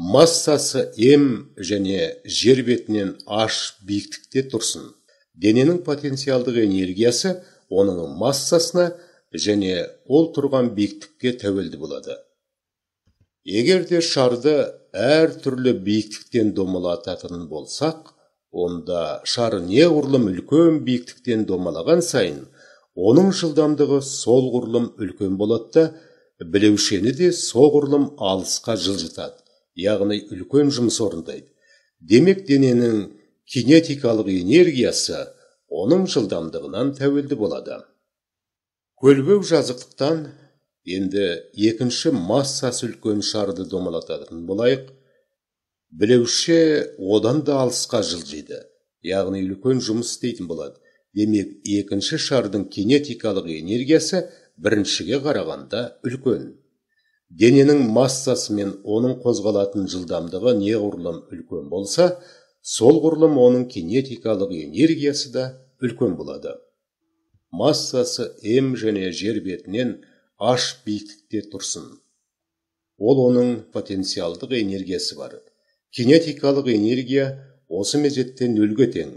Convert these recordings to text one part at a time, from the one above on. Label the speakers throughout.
Speaker 1: массасы ем және жер бетінен аш биіктікте тұрсын дененің потенциалдық энергиясы оның массасына және ол тұрған биіктікке тәуелді болады егер де шарды әр түрлі биіктіктен домалататын болсақ онда шар неғұрлым үлкен биіктіктен домалаған сайын оның жылдамдығы сол ғұрлым үлкен болады да білеушені де соғұрлым алысқа жылжытады яғни үлкен жұмыс орындайды демек дененің кинетикалық энергиясы оның жылдамдығынан тәуелді болады көлбеу жазықтықтан енді екінші массасы үлкен шарды домалататын болайық білеуше одан да алысқа жылжиды яғни үлкен жұмыс істейтін болады демек екінші шардың кинетикалық энергиясы біріншіге қарағанда үлкен дененің массасы мен оның қозғалатын жылдамдығы неғұрлым үлкен болса сол құрлым оның кинетикалық энергиясы да үлкен болады массасы м және жер бетінен аш биіктікте тұрсын ол оның потенциалдық энергиясы бар кинетикалық энергия осы мезетте нөлге тең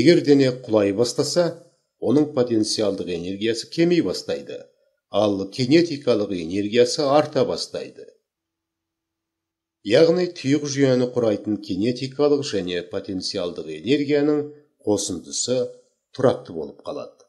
Speaker 1: егер дене құлай бастаса оның потенциалдық энергиясы кеми бастайды ал кинетикалық энергиясы арта бастайды яғни тұйық жүйені құрайтын кинетикалық және потенциалдық энергияның қосындысы тұрақты болып қалады